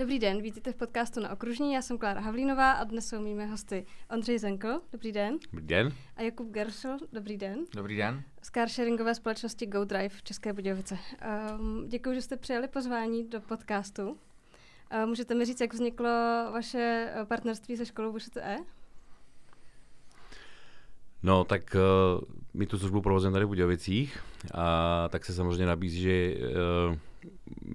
Dobrý den, vítejte v podcastu na Okružní, já jsem Klára Havlínová a dnes jsou mými hosty Ondřej Zenkl, dobrý den. Dobrý den. A Jakub Geršel, dobrý den. Dobrý den. Z carsharingové společnosti GoDrive v České Budějovice. Um, děkuji, že jste přijali pozvání do podcastu. Um, můžete mi říct, jak vzniklo vaše eh, partnerství se školou VŠTE? No, tak uh, my tu službu provozujeme tady v Budějovicích a tak se samozřejmě nabízí, že uh,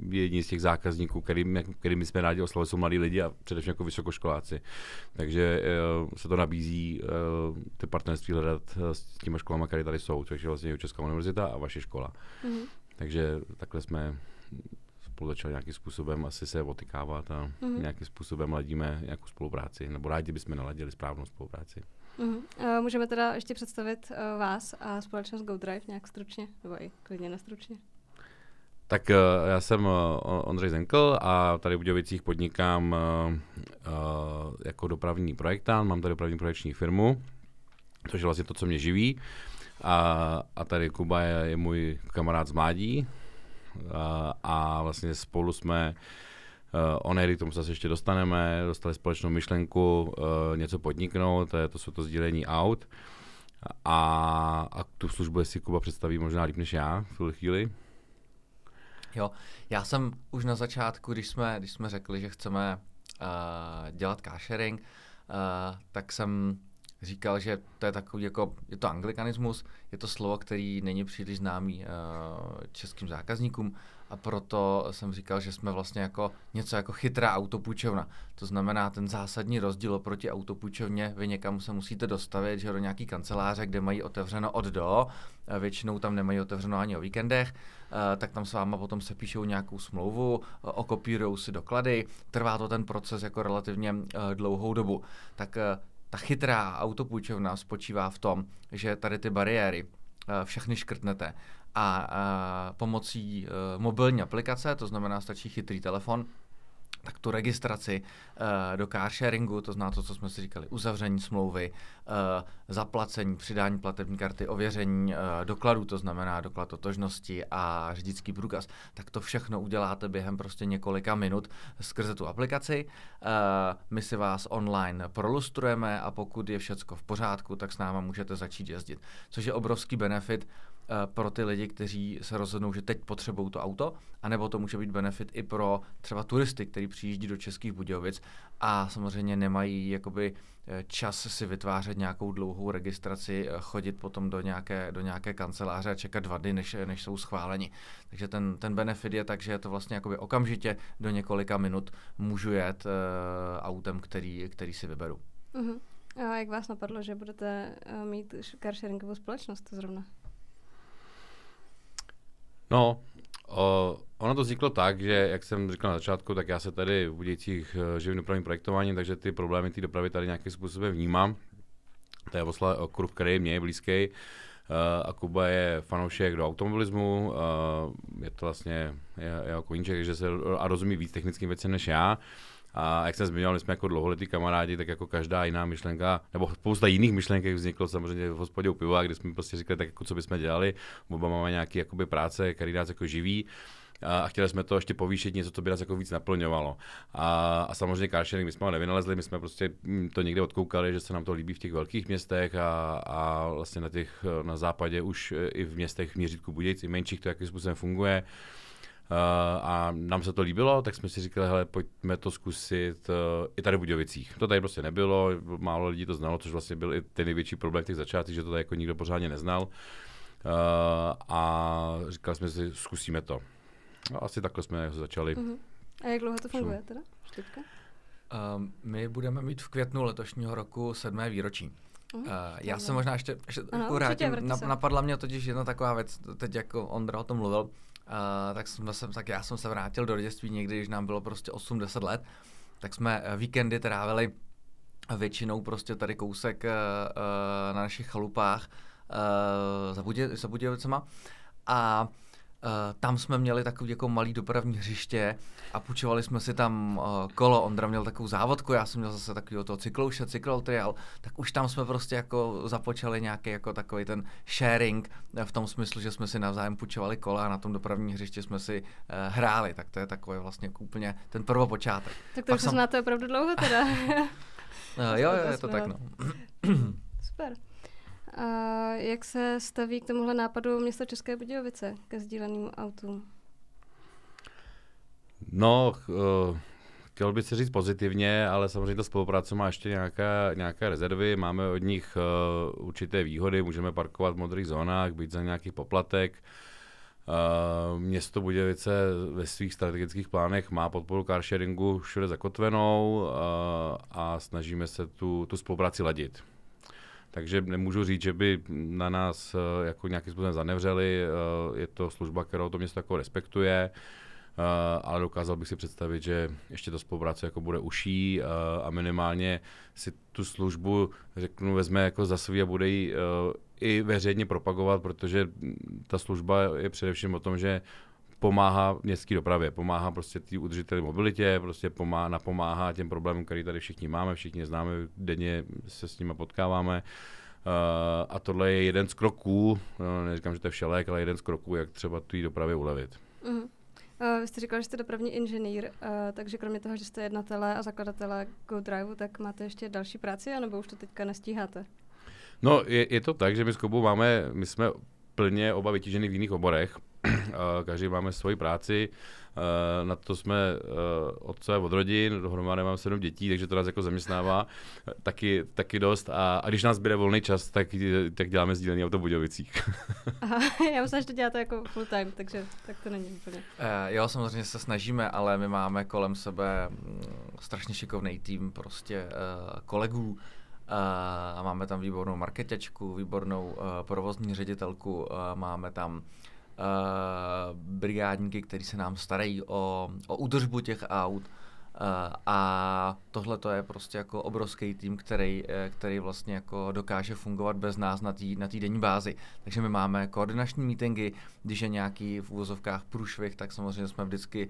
jedni z těch zákazníků, kterými který jsme rádi oslovili, jsou mladí lidi a především jako vysokoškoláci. Takže uh, se to nabízí uh, ty partnerství hledat eh, s těma školama, které tady jsou, což je vlastně Česká univerzita a vaše škola. Mm-hmm. Takže takhle jsme spolu začali nějakým způsobem asi se otykávat a mm-hmm. nějakým způsobem ladíme nějakou spolupráci, nebo rádi bychom naladili správnou spolupráci. Uh-huh. Uh, můžeme teda ještě představit uh, vás a společnost GoDrive nějak stručně, nebo i klidně nestručně. Tak eh, já jsem eh, Ondřej Zenkl a tady v Budějovicích podnikám eh, jako dopravní projektant, mám tady dopravní projekční firmu, což je vlastně to, co mě živí. A, a tady Kuba je, je můj kamarád z mládí a, a vlastně spolu jsme Uh, Onery, k tomu se asi ještě dostaneme, dostali společnou myšlenku uh, něco podniknout, to, je, to jsou to sdílení aut. A, a tu službu si Kuba představí možná líp než já v tuhle chvíli. Jo, já jsem už na začátku, když jsme, když jsme řekli, že chceme uh, dělat carsharing, uh, eh, tak jsem říkal, že to je takový jako, je to anglikanismus, je to slovo, který není příliš známý uh, českým zákazníkům a proto jsem říkal, že jsme vlastně jako něco jako chytrá autopůjčovna. To znamená, ten zásadní rozdíl oproti autopůjčovně, vy někam se musíte dostavit, že do nějaký kanceláře, kde mají otevřeno od do, většinou tam nemají otevřeno ani o víkendech, tak tam s váma potom se píšou nějakou smlouvu, okopírují si doklady, trvá to ten proces jako relativně e, dlouhou dobu. Tak e, ta chytrá autopůjčovna spočívá v tom, že tady ty bariéry e, všechny škrtnete a, a eh, pomocí e, mobilní aplikace, to znamená stačí chytrý telefon, tak tu registraci uh, do car sharingu, to zná to, co jsme si říkali, uzavření smlouvy, uh, zaplacení, přidání platební karty, ověření uh, dokladů, to znamená doklad totožnosti a řidičský průkaz, tak to všechno uděláte během prostě několika minut skrze tu aplikaci. Uh, my si vás online prolustrujeme a pokud je všecko v pořádku, tak s náma můžete začít jezdit, což je obrovský benefit, Eh, pro ty lidi, kteří se rozhodnou, že teď potřebují to auto, anebo to může být benefit i pro třeba turisty, kteří přijíždí do Českých Budějovic a samozřejmě nemají jakoby eh, čas si vytvářet nějakou dlouhou registraci, eh, chodit potom do nějaké, do nějaké kanceláře a čekat dva dny, než, než jsou schváleni. Takže ten, ten benefit je tak, že je to vlastně jakoby okamžitě do několika minut můžu jet uh, autem, který, který si vyberu. Uh-huh. A jak vás napadlo, že budete uh, mít car sharingovou společnost zrovna? No, uh, ono to vzniklo tak, že, jak jsem říkal na začátku, tak já se tady v Budějcích eh, živím dopravním projektováním, takže ty problémy té dopravy tady nějakým způsobem vnímám. To je vlastně okruh, který mě je blízký. Uh, eh, a Kuba je fanoušek do automobilismu, uh, je to vlastně jeho koníček, že se a rozumí víc technickým věcem než já. Uh, a jak jsem zmiňoval, my jsme jako dlouholetí kamarádi, tak jako každá jiná myšlenka, nebo spousta jiných myšlenek vzniklo samozřejmě v hospodě u piva, kde jsme prostě říkali, tak jako co bychom dělali. Oba máme nějaké jakoby, práce, který nás jako živí a chtěli jsme to ještě povýšit něco, co by nás jako víc naplňovalo. A, a samozřejmě carsharing, my jsme ho nevynalezli, my jsme prostě to někde odkoukali, že se nám to líbí v těch velkých městech a, a vlastně na těch na západě už i v městech v měřítku Budějc i menších to jakým způsobem funguje. Eh, a nám se to líbilo, tak jsme si říkali, hele, pojďme to zkusit eh, i tady v Budějovicích. To tady prostě nebylo, málo lidí to znalo, což vlastně byl i ten největší problém těch začátcích, že to tady jako nikdo pořádně neznal. Eh, a říkali jsme si, zkusíme to. A no, asi takhle jsme začali. Uh-huh. A jak dlouho to funguje teda? Štěpka? Uh, my budeme mít v květnu letošního roku sedmé výročí. Uh, uh já se možná ještě, ještě ano, vrátím. Jako napadla mě totiž jedna taková věc, teď jako Ondra o tom mluvil, a, tak, jsme se, tak já jsem se vrátil do dětství někdy, když nám bylo prostě 8-10 let, tak jsme eh, víkendy trávili většinou prostě tady kousek uh, uh, na našich chalupách uh, za, Budě, za Budějovicema a Eh, tam jsme měli takový jako malý dopravní hřiště a půjčovali jsme si tam eh, kolo. Ondra měl takovou závodku, já jsem měl zase takový toho cyklouše, cyklotrial, tak už tam jsme prostě jako započali nějaký jako takový ten sharing eh, v tom smyslu, že jsme si navzájem půjčovali kola a na tom dopravní hřiště jsme si hráli. Tak to je takový vlastně jako úplně ten prvopočátek. Tak to Pak už sam... znáte opravdu dlouho teda. uh, jo, jo, je to tak no. Super. A jak se staví k tomuhle nápadu město České Budějovice ke sdíleným autům? No, uh, chtěl bych se říct pozitivně, ale samozřejmě ta spolupráce má ještě nějaká, nějaké rezervy, máme od nich uh, určité výhody, můžeme parkovat v modrých zónách, být za nějaký poplatek. Uh, město Budějovice ve svých strategických plánech má podporu carsharingu všude zakotvenou uh, a snažíme se tu, tu spolupráci ladit. Takže nemůžu říct, že by na nás eh, jako nějakým způsobem zanevřeli. Eh, je to služba, kterou to město jako respektuje. Uh, ale dokázal bych si představit, že ještě ta spolupráce jako bude uší uh, a minimálně si tu službu, řeknu, vezme jako za svý a bude ji uh, i veřejně propagovat, protože ta služba je především o tom, že pomáhá městské dopravě, pomáhá prostě té udržitelné mobilitě, prostě pomáhá, napomáhá těm problémům, který tady všichni máme, všichni známe, denně se s nimi potkáváme. Uh, a tohle je jeden z kroků, no, neříkám, že to je všelék, ale jeden z kroků, jak třeba tu dopravě ulevit. Mm. Uh, vy jste říkal, že jste dopravní inženýr, uh, takže kromě toho, že jste jednatelé a zakladatelé GoDrive, tak máte ještě další práci, anebo už to teďka nestíháte? No, je, je to tak, že my s Kobou máme, my jsme plně oba vytížený v jiných oborech, každý máme svoji práci, na to jsme e, otce od rodin, dohromady máme sedm dětí, takže to nás jako zaměstnává taky, taky dost. A, a když nás bude volný čas, tak, tak děláme sdílení auto v Budějovicích. Aha, já myslím, že to děláte jako full time, takže tak to není úplně. Uh, jo, samozřejmě se snažíme, ale my máme kolem sebe mm, strašně šikovný tým prostě uh, kolegů, a máme tam výbornou marketečku, výbornou uh, provozní ředitelku, uh, máme tam Eh, brigádníky, kteří se nám starají o, o údržbu těch aut. Eh, a tohle to je prostě jako obrovský tým, který, eh, který vlastně jako dokáže fungovat bez nás na té na tý denní bázi. Takže my máme koordinační meetingy, když je nějaký v úvozovkách průšvih, tak samozřejmě jsme vždycky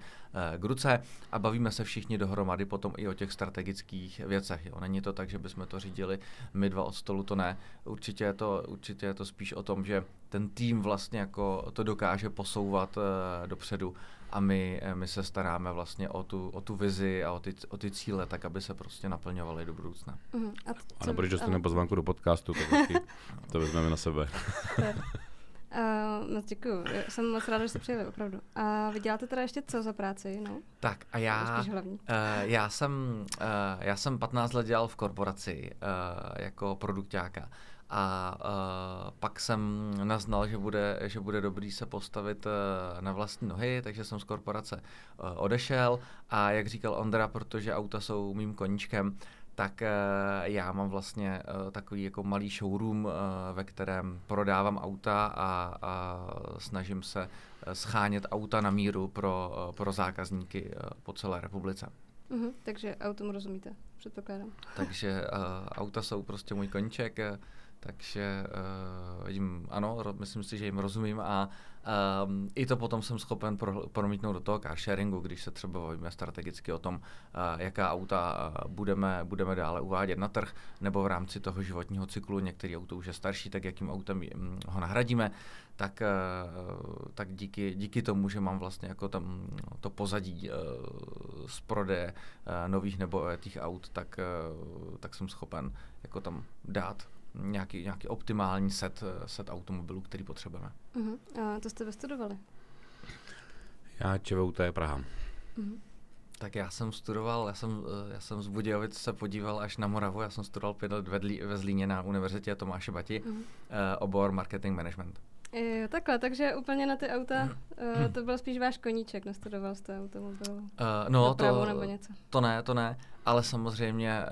k ruce a bavíme se všichni dohromady potom i o těch strategických věcech. Jo. Není to tak, že bychom to řídili my dva od stolu, to ne. Určitě je to, určitě je to spíš o tom, že ten tým vlastně jako to dokáže posouvat uh, dopředu a my, eh, my se staráme vlastně o tu, o tu vizi a o ty, o ty cíle, tak aby se prostě naplňovaly do budoucna. Mm, a, a nebo když dostaneme pozvánku do podcastu, tak to vezmeme na sebe. Uh, děkuji, Jsem moc ráda, že jste přijeli, opravdu. A vy děláte teda ještě co za práci? No? Tak a já, uh, já, jsem, uh, já jsem 15 let dělal v korporaci uh, jako produktáka a uh, pak jsem naznal, že bude, že bude dobrý se postavit uh, na vlastní nohy, takže jsem z korporace uh, odešel a jak říkal Ondra, protože auta jsou mým koníčkem, tak já mám vlastně takový jako malý showroom, ve kterém prodávám auta a, a snažím se schánět auta na míru pro, pro zákazníky po celé republice. Uh-huh, takže autům rozumíte, předpokládám. Takže uh, auta jsou prostě můj koníček. Takže uh, jim, ano, myslím si, že jim rozumím a um, i to potom jsem schopen pro, promítnout do toho sharingu, když se třeba bavíme strategicky o tom, uh, jaká auta uh, budeme, budeme dále uvádět na trh, nebo v rámci toho životního cyklu, některý auto už je starší, tak jakým autem jim, hm, ho nahradíme, tak, uh, tak díky, díky tomu, že mám vlastně jako tam to pozadí uh, z prodeje uh, nových nebo těch aut, tak, uh, tak jsem schopen jako tam dát nějaký, nějaký optimální set, eh, set automobilů, který potřebujeme. Uh-huh. A to jste vystudovali? Já ČVUT Praha. Uh-huh. Tak já jsem studoval, já jsem, eh, já jsem z Budějovic se podíval až na Moravu, já jsem studoval pět let ve Zlíně na Univerzitě Tomáše Bati, uh-huh. obor marketing management. Jo, takhle, takže úplně na ty auta, uh, to mhm. byl spíš váš koníček, nastudoval jste automobil? uh, no, dopravu to, nebo něco. To ne, to ne, ale samozřejmě, uh,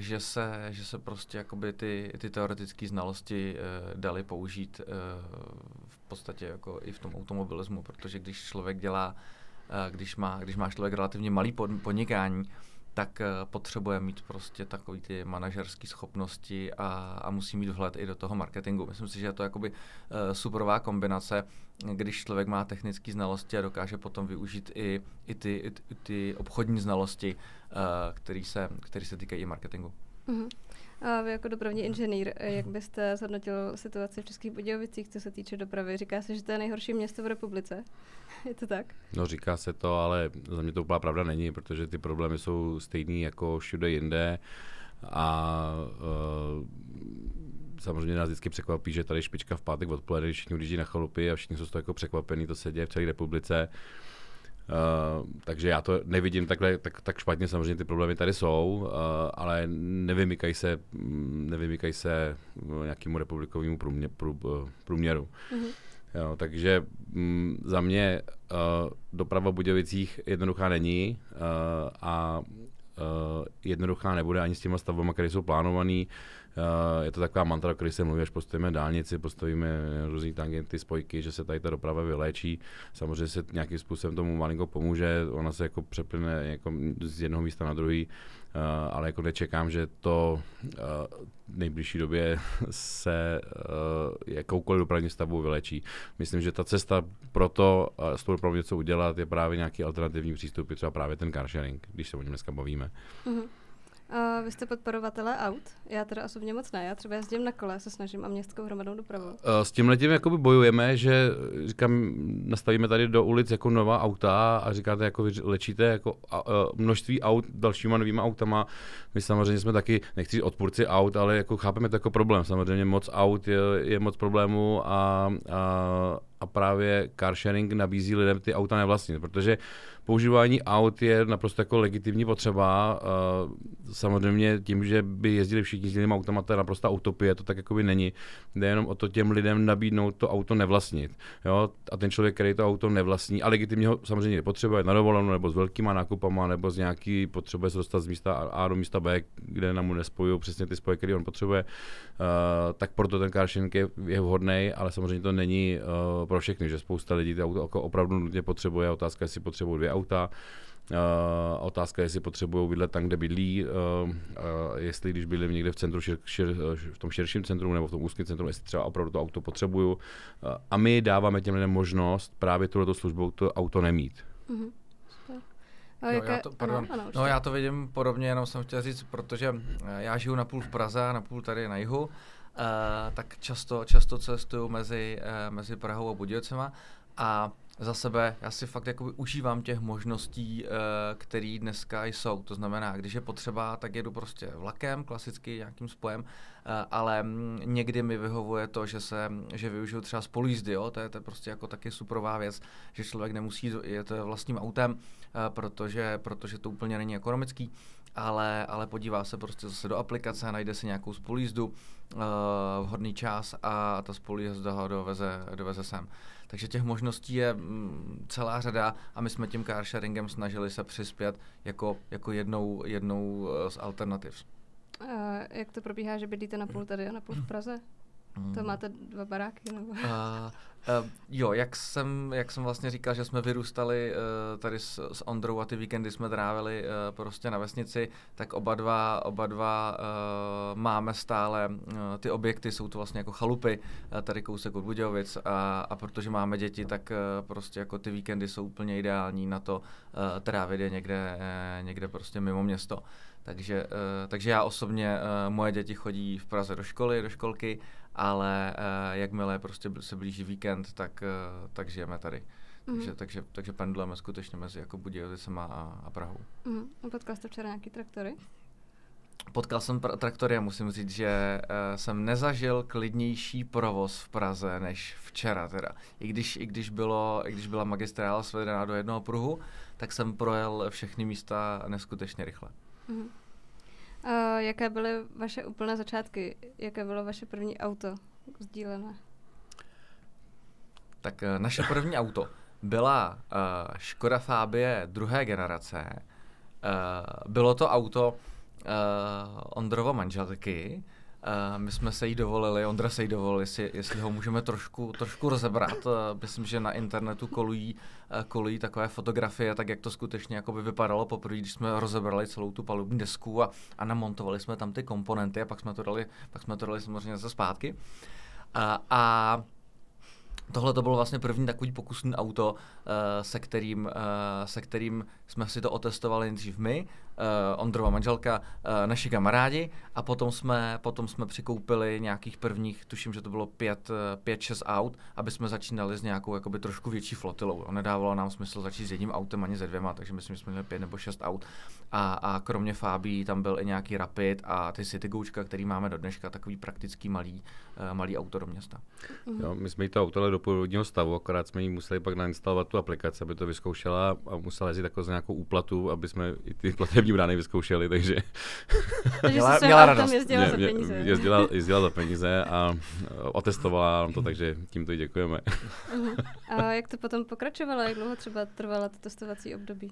že, se, že se prostě jakoby ty, ty teoretické znalosti uh, daly použít uh, v podstatě jako i v tom automobilismu, protože když člověk dělá, uh, když, má, když má člověk relativně malý podnikání, uh, tak eh, potřebuje mít prostě takový ty manažerské schopnosti a, a musí mít vhled i do toho marketingu. Myslím si, že je to jakoby eh, superová kombinace, když člověk má technické znalosti a dokáže potom využít i, i, ty, i ty obchodní znalosti, eh, které se, se týkají i marketingu. Mm-hmm. A vy jako dopravní inženýr, eh, jak byste zhodnotil situaci v Českých Budějovicích, co se týče dopravy? Říká se, že to je nejhorší město v republice. je to tak? No říká se to, ale za mě to úplná pravda není, protože ty problémy jsou stejný jako všude jinde. A uh, samozřejmě nás vždycky překvapí, že tady špička v pátek odpoledne, všichni ujíždí na chalupy a všichni jsou z toho jako překvapení, to se děje v celé republice. Uh, Uh, takže já to nevidím takhle, tak, tak špatně, samozřejmě ty problémy tady jsou, uh, ale nevymykají se, mm, nevymykaj se eh, nějakému republikovému průmě, prů, průměru. Mm-hmm. Jo, takže m, mm, za mě uh, doprava v Budějovicích jednoduchá není uh, a uh, jednoduchá nebude ani s těma stavbama, které jsou plánované. Eh, je to taková mantra, o které se mluví, až postavíme dálnici, postavíme různé tangenty, spojky, že se tady ta doprava vyléčí. Samozřejmě se nějakým způsobem tomu malinko pomůže, ona se jako přeplyne jako z jednoho místa na druhý, eh, ale jako nečekám, že to v eh, nejbližší době se jakoukoliv dopravní stavbu vylečí. Myslím, že ta cesta pro to s tou dopravou něco udělat je právě nějaký alternativní přístup, třeba právě ten carsharing, když se o něm dneska bavíme. Mm-hmm. Uh, vy jste podporovatelé aut? Já teda osobně moc ne. Já třeba jezdím na kole, se snažím a městskou hromadnou dopravu. Uh, s tím letím jakoby bojujeme, že eh, říkám, nastavíme tady do ulic jako nová auta a říkáte, jako vy lečíte jako uh, množství aut dalšíma novýma autama. My samozřejmě jsme taky, nechci odpůrci aut, ale jako chápeme to jako problém. Samozřejmě moc aut je, je moc problémů a, a, a právě car sharing nabízí lidem ty auta nevlastní, protože uh, používání aut je naprosto jako legitimní potřeba. Eh, samozřejmě tím, že by jezdili všichni s jinými autama, to je naprosto utopie, to tak jakoby není. Jde jenom o to těm lidem nabídnout to auto nevlastnit. Jo? A ten člověk, který to auto nevlastní, a legitimně ho samozřejmě potřebuje na dovolenou nebo s velkýma nákupama, nebo z nějaký potřebuje se dostat z místa A do místa B, kde nám mu nespojují přesně ty spoje, které on potřebuje, eh, tak proto ten car je, vhodný, ale samozřejmě to není eh, pro všechny, že spousta lidí to auto opravdu nutně potřebuje. Otázka, jestli potřebuje dvě auta. Uh, otázka je, jestli potřebují bydlet tam, kde bydlí, uh, uh, jestli když byli někde v centru, šir, šir, v tom širším centru nebo v tom úzkém centru, jestli třeba opravdu to auto potřebuju. Uh, a my dáváme těm lidem možnost právě tuto službou to auto nemít. Mm-hmm. No, jaké... já to, pardon. Ano, ano, no, já to vidím podobně, jenom jsem chtěl říct, protože já žiju napůl v Praze a napůl tady na jihu, uh, tak často, často cestuju mezi, uh, mezi Prahou a Budějovicema a za sebe, já si fakt jakoby užívám těch možností, eh, které dneska jsou. To znamená, když je potřeba, tak jedu prostě vlakem, klasicky nějakým spojem, eh, ale mm, někdy mi vyhovuje to, že se, že využiju třeba spolujízdy, jo? To, je, to je prostě jako taky suprová věc, že člověk nemusí jet vlastním autem, eh, protože, protože to úplně není ekonomický ale, ale podívá se prostě zase do aplikace, najde si nějakou spolujízdu, uh, vhodný čas a ta spolujízda ho doveze, doveze sem. Takže těch možností je mm, celá řada a my jsme tím carsharingem snažili se přispět jako, jako jednou, jednou eh, z alternativ. A jak to probíhá, že bydlíte na půl tady a na půl v Praze? Mm. To máte dva baráky? Nebo? A, Uh, jo, jak jsem, jak jsem vlastně říkal, že jsme vyrůstali uh, tady s, s Ondrou a ty víkendy jsme trávili uh, prostě na vesnici, tak oba dva, oba dva uh, máme stále uh, ty objekty, jsou to vlastně jako chalupy, uh, tady kousek od Budějovic a, a protože máme děti, tak uh, prostě jako ty víkendy jsou úplně ideální na to uh, trávit je někde, uh, někde prostě mimo město. Takže, uh, takže já osobně, uh, moje děti chodí v Praze do školy, do školky, ale uh, jakmile prostě se blíží víkend, víkend, tak, eh, tak žijeme tady. Mm. Takže, mhm. takže, takže pendlujeme skutečně mezi jako Budějovicema a, a Prahou. Mm. hmm potkal jste včera nějaký traktory? Potkal jsem pra- traktory a musím říct, že uh, jsem nezažil klidnější provoz v Praze než včera teda. I když, i když, bylo, i když byla magistrála svedená do jednoho pruhu, tak jsem projel všechny místa neskutečně rychle. Mm. Uh, jaké byly vaše úplné začátky? Jaké bylo vaše první auto sdílené? Tak eh, naše první auto byla uh, Škoda Fabie druhé generace. Uh, bylo to auto uh, Ondrovo manželky. Uh, my jsme se jí dovolili, Ondra se jí dovolil, jestli, jestli ho můžeme trošku, trošku rozebrat. Uh, myslím, že na internetu kolují, uh, kolují takové fotografie, tak jak to skutečně jako by vypadalo poprvé, když jsme rozebrali celou tu palubní desku a, a namontovali jsme tam ty komponenty a pak jsme to dali, pak jsme to dali samozřejmě zase zpátky. Uh, a Tohle to bylo vlastně první takový pokusný auto, eh, se kterým, eh, se kterým jsme si to otestovali nejdřív my, uh, Ondrova manželka, uh, naši kamarádi a potom jsme, potom jsme přikoupili nějakých prvních, tuším, že to bylo 5-6 eh, aut, aby jsme začínali s nějakou jakoby trošku větší flotilou. Nedávalo nám smysl začít s jedním autem ani se dvěma, takže myslím, že jsme měli pět nebo šest aut. A, a kromě Fábí tam byl i nějaký Rapid a ty City Goučka, který máme do dneška, takový praktický malý, uh, malý auto do města. Mm-hmm. Jo, my jsme jí to auto do původního stavu, akorát jsme jí museli pak nainstalovat tu aplikaci, aby to vyzkoušela a musela jezdit jako z nějakou úplatu, aby jsme i ty platy první brány vyzkoušeli, takže... takže měla, měla radost. Jezdila, mě, mě, za jezdila, jezdila za peníze a eh, otestovala nám to, takže tímto i děkujeme. Mhm. a jak to potom pokračovalo? Jak dlouho třeba trvala to testovací období?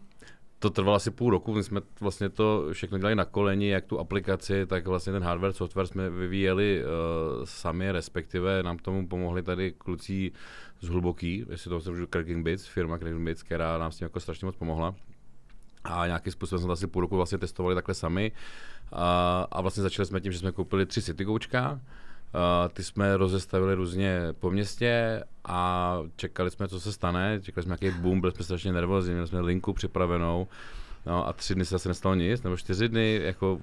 to trvalo asi půl roku, my jsme vlastně to všechno dělali na koleni, jak tu aplikaci, tak vlastně ten hardware, software jsme vyvíjeli uh, sami, respektive nám tomu pomohli tady kluci z Hluboký, jestli to se můžu, Cracking Bits, firma Cracking Bits, která nám s tím jako strašně moc pomohla a nějakým způsobem jsme to asi vlastně půl roku vlastně testovali takhle sami. A, a vlastně začali jsme tím, že jsme koupili tři City koučka, ty jsme rozestavili různě po městě a čekali jsme, co se stane, čekali jsme nějaký boom, byli jsme strašně nervózní, měli jsme linku připravenou. No a tři dny se asi nestalo nic, nebo čtyři dny, jako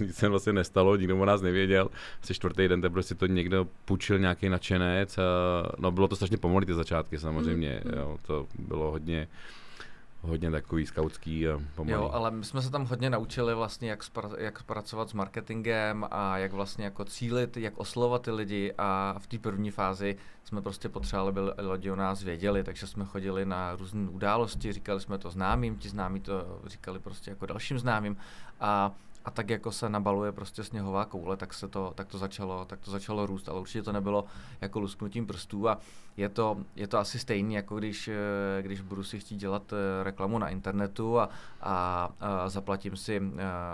nic se vlastně nestalo, nikdo o nás nevěděl. Asi čtvrtý den teprve si to někdo půjčil nějaký nadšenec. A, no bylo to strašně pomalý ty začátky samozřejmě, mm, mm. jo, to bylo hodně, uh, hodně takový skautský a pomalý. Jo, ale my jsme se tam hodně naučili vlastně, jak, spra- jak pracovat s marketingem a jak vlastně jako cílit, jak oslovat ty lidi a v té první fázi jsme prostě potřebovali, aby lidi o nás věděli, takže jsme chodili na různé události, říkali jsme to známým, ti známí to říkali prostě jako dalším známým a a tak jako se nabaluje prostě sněhová koule, tak se to, tak to začalo, tak to začalo růst, ale určitě to nebylo jako lusknutím prstů a je to, je to asi stejný, jako když, eh, když budu si chtít dělat eh, reklamu na internetu a, a, a zaplatím si a,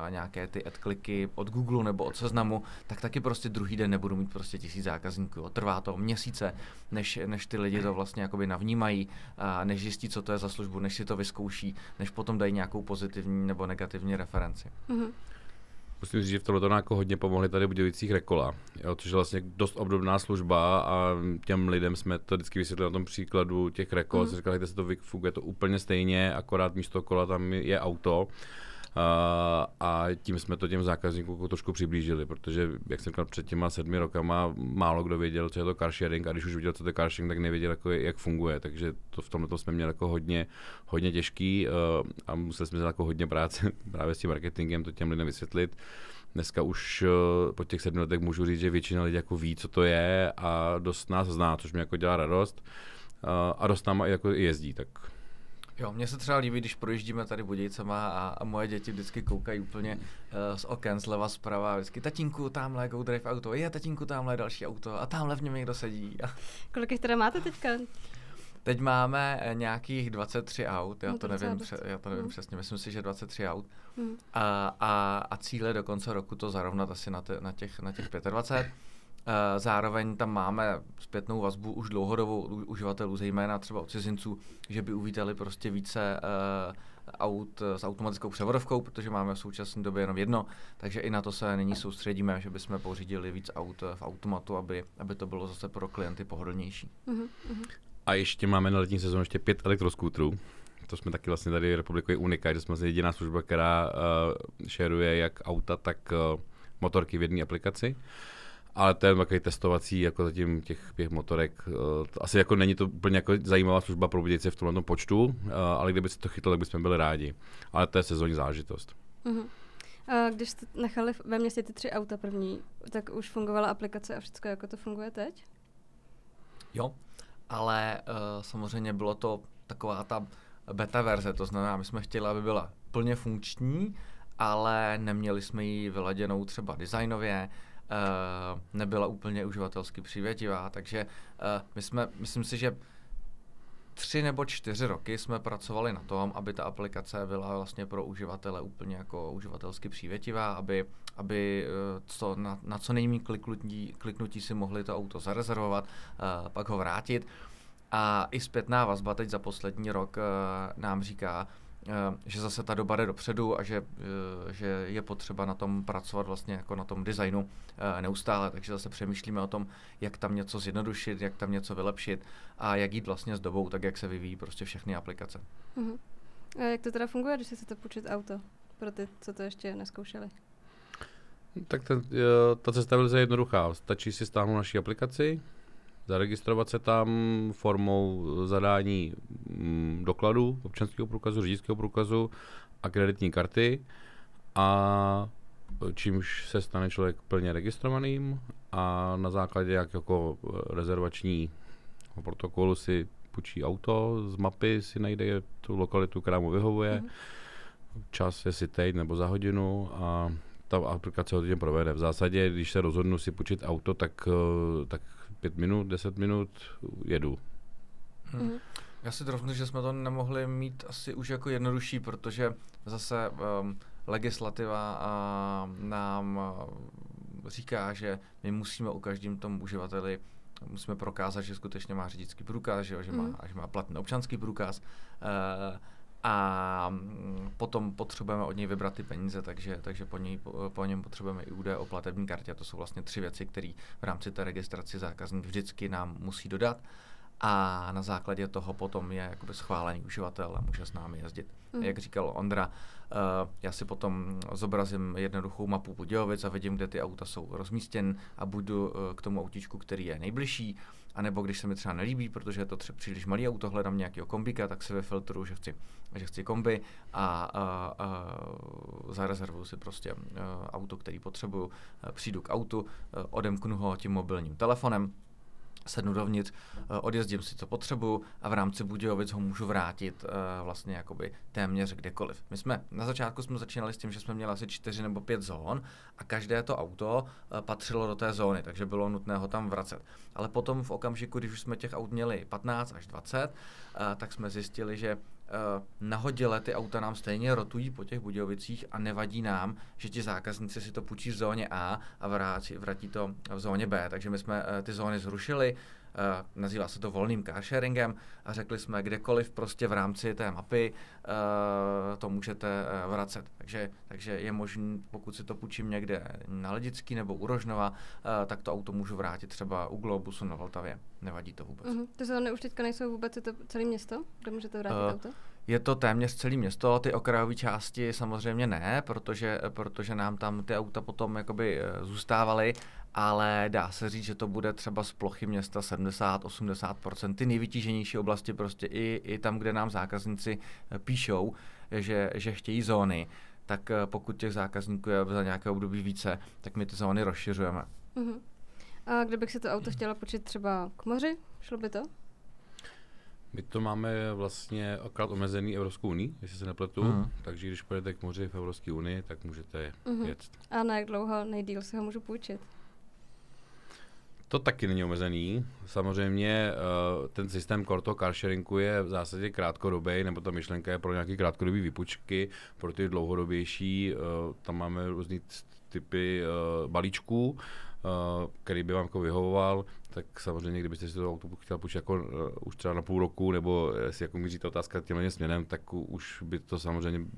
eh, nějaké ty adkliky od Google nebo od seznamu, tak taky prostě druhý den nebudu mít prostě tisíc zákazníků. Jo. Trvá to měsíce, než, než ty lidi to vlastně jakoby navnímají, a než zjistí, co to je za službu, než si to vyzkouší, než potom dají nějakou pozitivní nebo negativní referenci. Mm-hmm musím říct, že v tohle to jako hodně pomohli tady v Rekola, jo, což je vlastně dost obdobná služba a těm lidem jsme to vždycky vysvětlili na tom příkladu těch Rekol, mm. mm říkali, že se to funguje to úplně stejně, akorát místo kola tam je auto Eh, a tím jsme to těm zákazníkům jako trošku přiblížili, protože, jak jsem říkal, před těma sedmi rokama málo kdo věděl, co je to car sharing a když už viděl, co to je car sharing, tak nevěděl, jako, jak funguje, takže to v tomto jsme měli jako hodně, hodně těžký eh, a museli jsme jako hodně práce právě s tím marketingem to těm lidem vysvětlit dneska už eh, po těch sedmi letech můžu říct, že většina lidí jako ví, co to je a dost nás zná, což mě jako dělá radost a dost náma jako jezdí, tak Jo, mně se třeba líbí, když projíždíme tady Budějcema a, a moje děti vždycky koukají úplně uh, z oken zleva zprava. Vždycky tatínku, tamhle go drive auto, je tatínku, tamhle další auto a tamhle v něm někdo sedí. Kolik jich teda máte teďka? Teď máme eh, nějakých 23 aut, já no to, to nevím, pře- já to nevím mm. přesně, myslím si, že 23 aut. Mm. A, a, a cíle do konce roku to zarovnat asi na, te, na, těch, na těch 25. Eh, zároveň tam máme zpětnou vazbu už dlouhodobou uživatelů, zejména třeba od cizinců, že by uvítali prostě více eh, aut eh, s automatickou převodovkou, protože máme v současné době jenom jedno, takže i na to se nyní soustředíme, že bychom pořídili víc aut v automatu, aby, aby to bylo zase pro klienty pohodlnější. Uh-huh, A ještě máme na letní sezónu ještě pět elektroskútrů. To jsme taky vlastně tady republikou unika, že jsme jediná služba, která uh, šeruje jak auta, tak uh, motorky v jedné aplikaci. Uh, ale to je takový testovací, jako zatím těch, pěch motorek. Eh, asi jako není to úplně jako zajímavá služba pro se v tomhle počtu, eh, ale kdyby se to chytlo, tak bychom byli rádi. Ale to je sezónní zážitost. Uh-huh. Mhm. A když jste nechali ve městě ty tři auta první, tak už fungovala aplikace a všechno, jako to funguje teď? Jo, ale uh, samozřejmě bylo to taková ta beta verze, to znamená, my jsme chtěli, aby byla plně funkční, ale neměli jsme ji vyladěnou třeba designově, uh, nebyla úplně uživatelsky přívětivá, takže uh, my jsme, myslím si, že tři nebo čtyři roky jsme pracovali na tom, aby ta aplikace byla vlastně pro uživatele úplně jako uživatelsky přívětivá, aby, aby eh, co, na, na co nejmí kliknutí, kliknutí si mohli to auto zarezervovat, uh, pak ho vrátit. A i zpětná vazba teď za poslední rok uh, nám říká, Eh, že zase ta doba jde dopředu a že, eh, že je potřeba na tom pracovat vlastně jako na tom designu eh, neustále, takže zase přemýšlíme o tom, jak tam něco zjednodušit, jak tam něco vylepšit a jak jít vlastně s dobou, tak jak se vyvíjí prostě všechny aplikace. Uh-huh. A jak to teda funguje, když se chcete půjčit auto pro ty, co to ještě neskoušeli? Tak ten, ta cesta je jednoduchá. Stačí si stáhnout naší aplikaci, Zaregistrovat se tam formou zadání mm, dokladu, občanského průkazu, řidičského průkazu a kreditní karty a čímž se stane člověk plně registrovaným a na základě jakého jako, eh, rezervačního protokolu si půjčí auto, z mapy si najde tu lokalitu, která mu vyhovuje, mm-hmm. čas, si teď nebo za hodinu a ta aplikace ho tím provede. V zásadě, když se rozhodnu si půjčit auto, tak, eh, tak pět minut, deset minut, jedu. Hmm. Já si trochu, že jsme to nemohli mít asi už jako jednodušší, protože zase um, legislativa a nám e, říká, že my musíme u každým tom uživateli musíme prokázat, že skutečně má řidičský průkaz, že, že, má, mm. že má platný občanský průkaz. Uh, a mm, potom potřebujeme od něj vybrat ty peníze, takže, takže po, něj, po, po něm potřebujeme i údaje o platební kartě. A to jsou vlastně tři věci, které v rámci té registrace zákazník vždycky nám musí dodat a na základě toho potom je jakoby schválený uživatel a může s námi jezdit. Mm. Jak říkal Ondra, Eh, já si potom zobrazím jednoduchou mapu Budějovic a vidím, kde ty auta jsou rozmístěn a budu eh, k tomu autíčku, který je nejbližší, anebo když se mi třeba nelíbí, protože je to třeba příliš malý auto, hledám nějakého kombika, tak se vyfiltruju, že chci, že chci kombi a, a, a zarezervuju si prostě eh, auto, který potřebuju, přijdu k autu, odemknu ho tím mobilním telefonem, sednu dovnitř, eh, odjezdím si, co potřebuju a v rámci Budějovic ho můžu vrátit eh, vlastně jakoby téměř kdekoliv. My jsme na začátku jsme začínali s tím, že jsme měli asi čtyři nebo pět zón a každé to auto eh, patřilo do té zóny, takže bylo nutné ho tam vracet. Ale potom v okamžiku, když už jsme těch aut měli 15 až 20, tak jsme zjistili, že Eh, nahodile ty auta nám stejně rotují po těch Budějovicích a nevadí nám, že ti zákazníci si to půjčí v zóně A a vrátí, vrátí to v zóně B. Takže my jsme eh, ty zóny zrušili, Eh, nazývá se to volným carsharingem a řekli jsme, kdekoliv prostě v rámci té mapy eh, to můžete eh, vracet. Takže, takže je možné, pokud si to půjčím někde na Ledický nebo u Rožnova, tak to auto můžu vrátit třeba u Globusu na Vltavě. Nevadí to vůbec. Uh-huh. Ty zóny už teďka nejsou vůbec, je to celé město, kde můžete vrátit uh, auto? Je to téměř celé město, ty okrajové části samozřejmě ne, protože, protože nám tam ty auta potom jakoby eh, zůstávaly, ale dá se říct, že to bude třeba z plochy města 70-80%. Ty nejvytíženější oblasti prostě i, i tam, kde nám zákazníci eh, píšou, že, že chtějí zóny, tak eh, pokud těch zákazníků je za nějaké období více, tak my ty zóny rozšiřujeme. Uh-huh. A kdybych si to auto chtěla počít třeba k moři, šlo by to? My to máme vlastně akorát omezený Evropskou unii, jestli se nepletu, hmm. takže když pojedete k moři v Evropské unii, tak můžete mm-hmm. jet. A na jak dlouho nejdíl si ho můžu půjčit? To taky není omezený. Samozřejmě eh, ten systém Korto Carsharingu je v zásadě krátkodobý, nebo ta myšlenka je pro nějaké krátkodobé výpočky, pro ty dlouhodobější. Eh, tam máme různé typy eh, balíčků. Eh, který by vám jako vyhovoval, tak samozřejmě, kdybyste si to auto chtěl půjčit jako, uh, už třeba na půl roku, nebo si jako míříte ta otázka tímhle směrem, tak už by to samozřejmě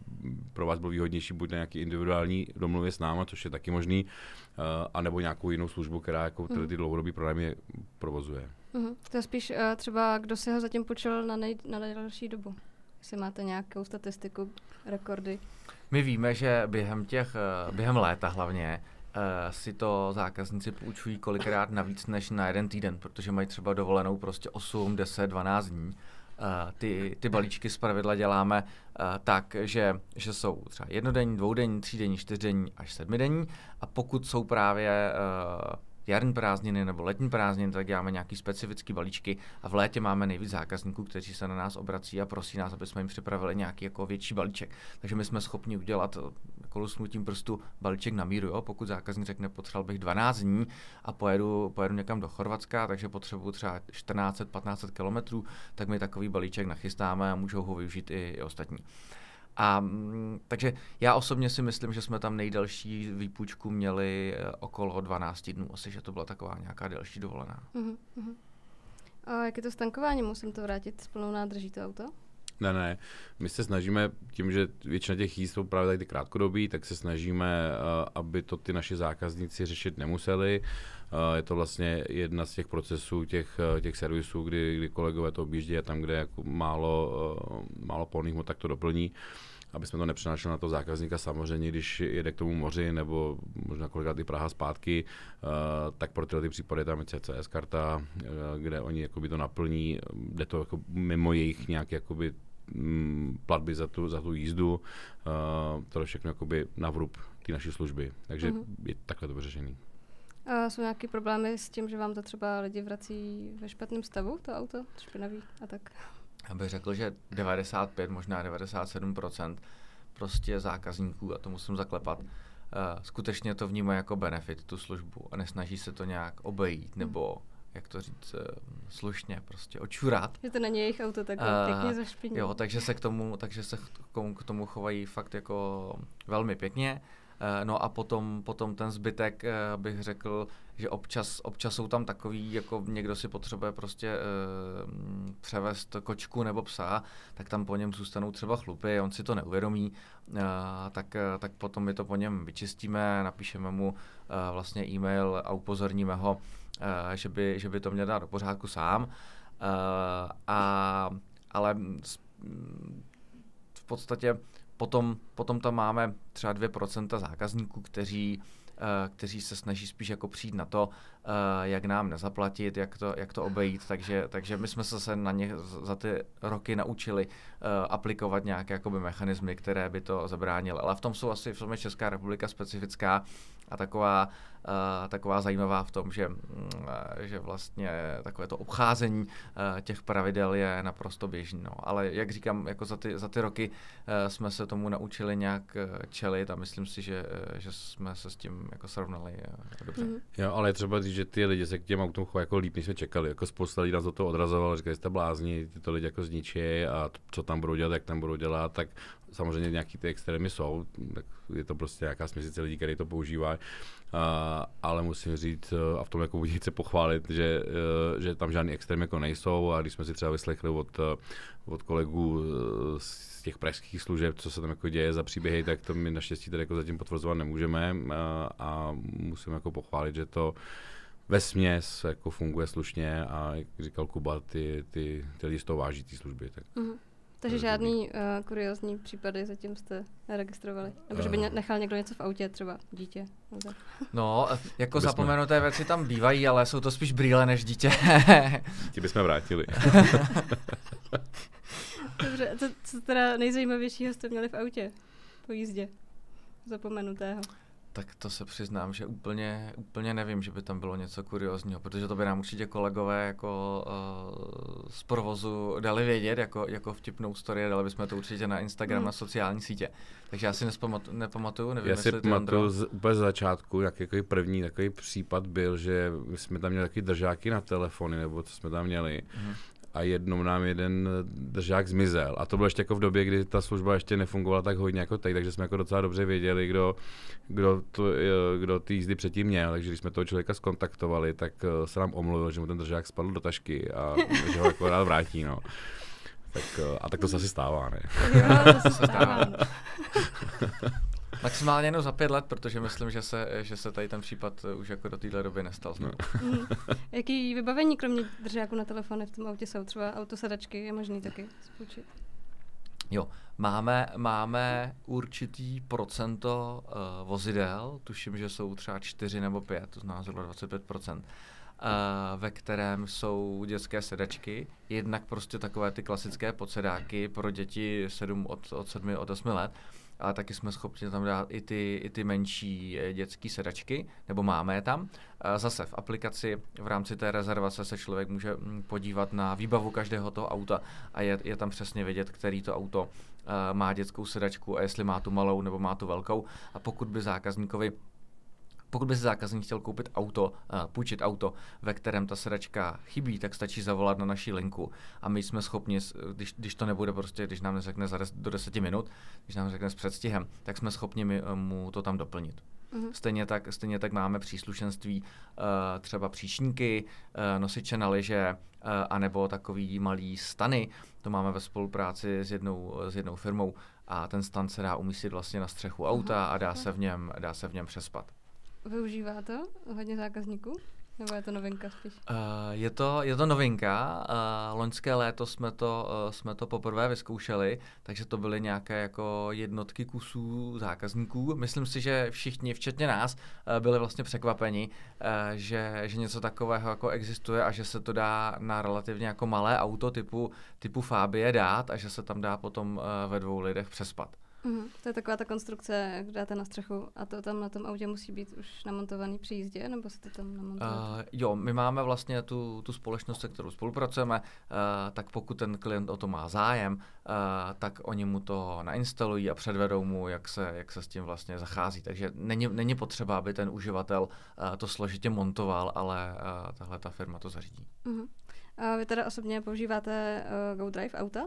pro vás bylo výhodnější buď na nějaký individuální domluvě s náma, což je taky možný, uh, anebo nějakou jinou službu, která jako tyhle mhm. ty dlouhodobý pronájmy provozuje. Mm-hmm. To je spíš uh, třeba, kdo si ho zatím půjčil na, nej, na další dobu. Jestli máte nějakou statistiku, rekordy. My víme, že během těch, během léta hlavně, Eh, si to zákazníci půjčují kolikrát navíc než na jeden týden, protože mají třeba dovolenou prostě 8, 10, 12 dní. Uh, ty, ty balíčky pravidla děláme uh, tak, že, že jsou třeba jednodenní, dvoudenní, třídenní, čtyřdenní až sedmidenní a pokud jsou právě uh, jarní prázdniny nebo letní prázdniny, tak děláme nějaký specifický balíčky a v létě máme nejvíc zákazníků, kteří se na nás obrací a prosí nás, aby jsme jim připravili nějaký jako větší balíček. Takže my jsme schopni udělat kolusnutím prstu balíček na míru. Jo? Pokud zákazník řekne, potřeboval bych 12 dní a pojedu, pojedu někam do Chorvatska, takže potřebuju třeba 14-15 kilometrů, tak my takový balíček nachystáme a můžou ho využít i, i ostatní. A mm, takže já osobně si myslím, že jsme tam nejdelší výpůjčku měli eh, okolo 12 dnů, asi, že to byla taková nějaká delší dovolená. Uh-huh. A jak je to s tankováním? Musím to vrátit s plnou nádrží to auto? Ne, ne. My se snažíme, tím, že většina těch jíst jsou právě tady ty krátkodobí, tak se snažíme, eh, aby to ty naši zákazníci řešit nemuseli. Eh, je to vlastně jedna z těch procesů, těch, eh, těch servisů, kdy, kdy kolegové to objíždějí a tam, kde jako málo, málo polných no, tak to doplní aby jsme to nepřenášeli na to zákazníka. Samozřejmě, když jede k tomu moři nebo možná kolikrát i Praha zpátky, uh, tak pro tyhle ty případy tam je CCS karta, uh, kde oni jakoby to naplní, jde to jako mimo jejich nějak jakoby Mm, platby za tu, za tu jízdu, uh, to je všechno jakoby na vrub ty naší služby. Takže mm-hmm. je takhle to vyřešený. A jsou nějaké problémy s tím, že vám to třeba lidi vrací ve špatném stavu, to auto, špinavý a tak? Já bych řekl, že 95, možná 97 prostě zákazníků, a to musím zaklepat, uh, skutečně to vnímá jako benefit, tu službu, a nesnaží se to nějak obejít mhm. nebo jak to říct, eh, slušně prostě očurat. Je to na něj jejich auto takové uh, eh, pěkně zašpiní. Jo, takže se k tomu, takže se k tomu chovají fakt jako velmi pěkně. Uh, no a potom, potom ten zbytek uh, bych řekl, že občas, občas jsou tam takový, jako někdo si potřebuje prostě uh, převést kočku nebo psa, tak tam po něm zůstanou třeba chlupy, on si to neuvědomí, uh, tak, uh, tak potom my to po něm vyčistíme, napíšeme mu uh, vlastně e-mail a upozorníme ho, Eh, že by, že by to měl dát do pořádku sám. Eh, a, ale v podstatě potom, potom tam máme třeba 2% zákazníků, kteří eh, kteří se snaží spíš jako přijít na to, jak nám nezaplatit, jak to, jak to obejít, takže, takže my jsme se, na ně za ty roky naučili aplikovat nějaké jakoby mechanismy, které by to zabránily. Ale v tom jsou asi, v tom je Česká republika specifická, a taková, uh, taková zajímavá v tom, že, uh, že vlastně takové to obcházení uh, těch pravidel je naprosto běžný. No. Ale jak říkám, jako za ty, za ty roky uh, jsme se tomu naučili nějak čelit a myslím si, že, uh, že jsme se s tím jako srovnali uh, dobře. Mm-hmm. Jo, ale třeba říct, že ty lidi se k těm autům chovají jako líp, než jsme čekali. Jako spousta lidí nás do toho odrazovalo, říkali, jste blázni, tyto lidi jako zničí a to, co tam budou dělat, jak tam budou dělat, tak samozřejmě nějaký ty extrémy jsou, tak je to prostě nějaká směsice lidí, který to používá, uh, ale musím říct uh, a v tom jako se pochválit, že, uh, že tam žádný extrém jako nejsou a když jsme si třeba vyslechli od, eh, od kolegů eh, z těch pražských služeb, co se tam jako děje za příběhy, tak to my naštěstí tady jako zatím potvrzovat nemůžeme a musím jako pochválit, že to ve směs jako funguje slušně a jak říkal Kuba, ty, ty, ty lidi z toho váží ty služby. Tak. Mm-hmm. Takže žádný uh, eh, kuriozní případy zatím jste neregistrovali? Nebo že by eh. nechal někdo něco v autě, třeba dítě? No, eh, jako Bychom... zapomenuté věci tam bývají, ale jsou to spíš brýle než dítě. Ti bychom vrátili. Dobře, co, co teda nejzajímavějšího jste měli v autě po jízdě? Zapomenutého. Tak to se přiznám, že úplně, úplně nevím, že by tam bylo něco kuriozního, protože to by nám určitě kolegové jako uh, z provozu dali vědět, jako, jako vtipnou story, dali bychom to určitě na Instagram, hmm. na sociální sítě. Takže já si nespamat, nepamatuju, nevím, Já si pamatuju z, úplně z začátku, jak jako první takový případ byl, že jsme tam měli taky držáky na telefony, nebo co jsme tam měli. Hmm a jednou nám jeden držák zmizel. A to bylo ještě jako v době, kdy ta služba ještě nefungovala tak hodně jako teď, takže jsme jako docela dobře věděli, kdo, kdo, to, eh, kdo ty jízdy předtím měl. Takže když jsme toho člověka skontaktovali, tak eh, se nám omluvil, že mu ten držák spadl do tašky a že ho jako rád vrátí. No. Tak, eh, a tak to se asi stává, ne? Jo, to se stává. Maximálně jenom za pět let, protože myslím, že se, že se tady ten případ eh, už jako do téhle doby nestal no. znovu. Mhm. Jaký vybavení kromě držáku na telefony v tom autě jsou? Třeba autosadačky, je možný taky spůjčit? Jo, máme, máme určitý procento uh, vozidel, tuším, že jsou třeba čtyři nebo pět, to znamená zhruba 25 Uh, eh, ve kterém jsou dětské sedačky, jednak prostě takové ty klasické podsedáky pro děti 7 od, od 7 od 8 let, ale taky jsme schopni tam dát i ty, i ty menší eh, dětské sedačky, nebo máme je tam. Eh, zase v aplikaci v rámci té rezervace se člověk může mm, podívat na výbavu každého toho auta a je, je tam přesně vědět který to auto eh, má dětskou sedačku a jestli má tu malou nebo má tu velkou. A pokud by zákazníkovi pokud by se zákazník chtěl koupit auto, eh, půjčit auto, ve kterém ta sedačka chybí, tak stačí zavolat na naší linku a my jsme schopni, když, když to nebude prostě, když nám řekne za des, do deseti minut, když nám řekne s předstihem, tak jsme schopni my, eh, mu to tam doplnit. Mhm. Stejně, tak, stejně tak máme příslušenství uh, třeba příšníky, uh, nosiče na liže, uh, anebo takový malý stany. To máme ve spolupráci s jednou, s jednou firmou a ten stan se dá umístit vlastně na střechu auta a dá se v něm, dá se v něm přespat. Využívá to hodně zákazníků? Nebo je to novinka spíš? Uh, je, to, je to novinka. Uh, loňské léto jsme to, uh, jsme to poprvé vyzkoušeli, takže to byly nějaké jako jednotky kusů zákazníků. Myslím si, že všichni, včetně nás, uh, byli vlastně překvapeni, uh, že, že něco takového jako existuje a že se to dá na relativně jako malé auto typu, typu Fabie dát a že se tam dá potom uh, ve dvou lidech přespat. Mm, to je taková ta konstrukce, jak dáte na střechu a to tam na tom autě musí být už namontovaný při jízdě, nebo se to tam namontuje? Uh, jo, my máme vlastně tu, tu společnost, se kterou spolupracujeme, uh, tak pokud ten klient o to má zájem, uh, tak oni mu to nainstalují a předvedou mu, jak se, jak se s tím vlastně zachází. Takže není, není potřeba, aby ten uživatel uh, to složitě montoval, ale uh, tahle ta firma to zařídí. Uh-huh. A vy teda osobně používáte uh, GoDrive auta?